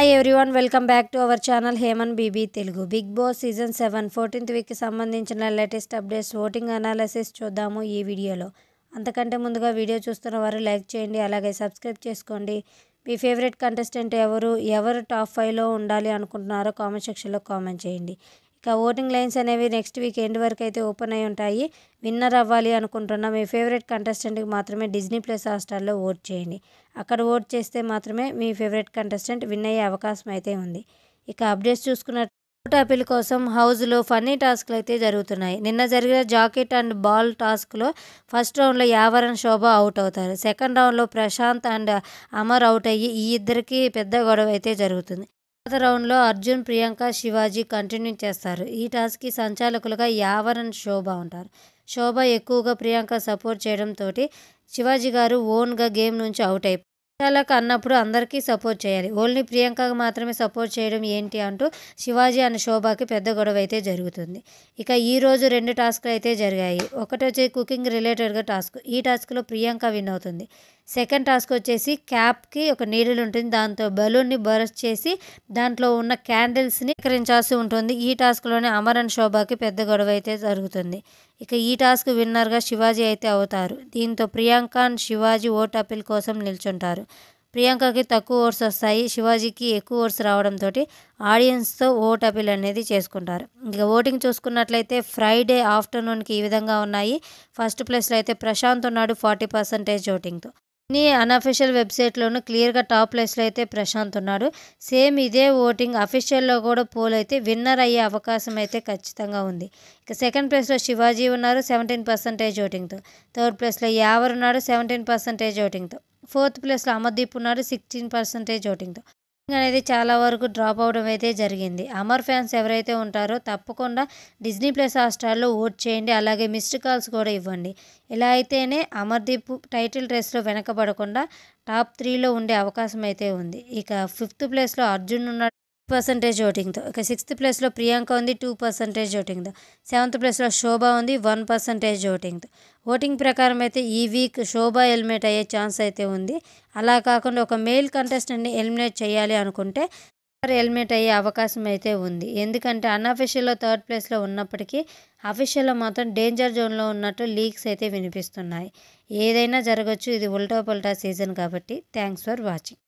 hi everyone welcome back to our channel హేమన్ BB Telugu Big Boss season seven fourteenth వీక్కి సంబంధించిన latest updates voting analysis చూద్దాము ఈ వీడియోలో అంతకంటే ముందుగా వీడియో చూస్తున్న వారు లైక్ చేయండి అలాగే సబ్స్క్రైబ్ చేసుకోండి మీ ఫేవరెట్ కంటెస్టెంట్ ఎవరు ఎవరు టాప్ ఫైవ్లో ఉండాలి అనుకుంటున్నారో కామెంట్ సెక్షన్లో కామెంట్ చేయండి ఇక ఓటింగ్ లైన్స్ అనేవి నెక్స్ట్ వీక్ ఎండ్ వరకు అయితే ఓపెన్ అయి ఉంటాయి విన్నర్ అవ్వాలి అనుకుంటున్న మీ ఫేవరెట్ కంటెస్టెంట్కి మాత్రమే డిజ్నీ ప్లస్ హాస్టార్లో ఓట్ చేయండి అక్కడ ఓట్ చేస్తే మాత్రమే మీ ఫేవరెట్ కంటెస్టెంట్ విన్ అయ్యే అవకాశం అయితే ఉంది ఇక అప్డేట్స్ చూసుకున్న ఓట్ కోసం హౌస్లో ఫన్నీ టాస్క్లు అయితే జరుగుతున్నాయి నిన్న జరిగిన జాకెట్ అండ్ బాల్ టాస్క్లో ఫస్ట్ రౌండ్లో యావరన్ శోభ అవుట్ అవుతారు సెకండ్ రౌండ్లో ప్రశాంత్ అండ్ అమర్ అవుట్ అయ్యి ఈ ఇద్దరికి పెద్ద గొడవ అయితే జరుగుతుంది తర్వాత రౌండ్లో అర్జున్ ప్రియాంక శివాజీ కంటిన్యూ చేస్తారు ఈ టాస్క్కి సంచాలకులుగా యావరన్ శోభ ఉంటారు శోభ ఎక్కువగా ప్రియాంక సపోర్ట్ చేయడంతో శివాజీ గారు ఓన్గా గేమ్ నుంచి అవుట్ అయిపోయి సంచాలక అన్నప్పుడు అందరికీ సపోర్ట్ చేయాలి ఓన్లీ ప్రియాంకకు మాత్రమే సపోర్ట్ చేయడం ఏంటి అంటూ శివాజీ అండ్ శోభాకి పెద్ద గొడవ అయితే జరుగుతుంది ఇక ఈరోజు రెండు టాస్క్లు అయితే జరిగాయి ఒకటి వచ్చి కుకింగ్ రిలేటెడ్గా టాస్క్ ఈ టాస్క్లో ప్రియాంక విన్ అవుతుంది సెకండ్ టాస్క్ వచ్చేసి క్యాప్కి ఒక నీడిల్ ఉంటుంది దాంతో బలూన్ని బరస్ చేసి దాంట్లో ఉన్న క్యాండిల్స్ని కరించాల్సి ఉంటుంది ఈ టాస్క్లోనే అమర్ అండ్ శోభాకి పెద్ద గొడవ అయితే జరుగుతుంది ఇక ఈ టాస్క్ విన్నర్గా శివాజీ అయితే అవుతారు దీంతో Priyanka and Shivaji vote appeal కోసం నిల్చుంటారు ప్రియాంకకి తక్కువ ఓట్స్ వస్తాయి శివాజీకి ఎక్కువ ఓట్స్ రావడంతో ఆడియన్స్తో ఓట్ అపీల్ అనేది చేసుకుంటారు ఇక ఓటింగ్ చూసుకున్నట్లయితే ఫ్రైడే ఆఫ్టర్నూన్కి ఈ విధంగా ఉన్నాయి ఫస్ట్ ప్లేస్లో అయితే ప్రశాంత్ ఉన్నాడు ఫార్టీ పర్సంటేజ్ ఓటింగ్తో నీ అనఫిషియల్ వెబ్సైట్లోనూ క్లియర్గా టాప్ ప్లేస్లో అయితే ప్రశాంత్ ఉన్నాడు సేమ్ ఇదే ఓటింగ్ అఫీషియల్లో కూడా పోల్ అయితే విన్నర్ అయ్యే అవకాశం అయితే ఖచ్చితంగా ఉంది ఇక సెకండ్ ప్లేస్లో శివాజీ ఉన్నారు సెవెంటీన్ పర్సెంటేజ్ ఓటింగ్తో థర్డ్ ప్లేస్లో యావర్ ఉన్నాడు సెవెంటీన్ పర్సెంటేజ్ ఓటింగ్తో ఫోర్త్ ప్లేస్లో అమర్దీప్ ఉన్నాడు సిక్స్టీన్ పర్సెంటేజ్ ఓటింగ్తో అనేది చాలా వరకు డ్రాప్ అవడం అయితే జరిగింది అమర్ ఫ్యాన్స్ ఎవరైతే ఉంటారో తప్పకుండా డిజ్నీ ప్లస్ హాస్టార్లో ఓట్ చేయండి అలాగే మిస్డ్ కాల్స్ కూడా ఇవ్వండి ఇలా అయితేనే అమర్దీప్ టైటిల్ రేస్లో వెనకబడకుండా టాప్ త్రీలో ఉండే అవకాశం అయితే ఉంది ఇక ఫిఫ్త్ ప్లేస్లో అర్జున్ ఉన్నాడు పర్సంటేజ్ ఓటింగ్తో ఇక సిక్స్త్ ప్లేస్లో ప్రియాంక ఉంది టూ పర్సంటేజ్ ఓటింగ్తో సెవెంత్ ప్లేస్లో శోభ ఉంది వన్ పర్సంటేజ్ ఓటింగ్తో ఓటింగ్ ప్రకారం అయితే ఈ వీక్ శోభ ఎలిమినేట్ అయ్యే ఛాన్స్ అయితే ఉంది అలా కాకుండా ఒక మెయిల్ కంటెస్టెంట్ని ఎలిమినేట్ చేయాలి అనుకుంటే సార్ ఎలిమినేట్ అయ్యే అవకాశం అయితే ఉంది ఎందుకంటే అన్అఫీషియల్లో థర్డ్ ప్లేస్లో ఉన్నప్పటికీ అఫీషియల్లో మాత్రం డేంజర్ జోన్లో ఉన్నట్టు లీక్స్ అయితే వినిపిస్తున్నాయి ఏదైనా జరగచ్చు ఇది ఉల్టా సీజన్ కాబట్టి థ్యాంక్స్ ఫర్ వాచింగ్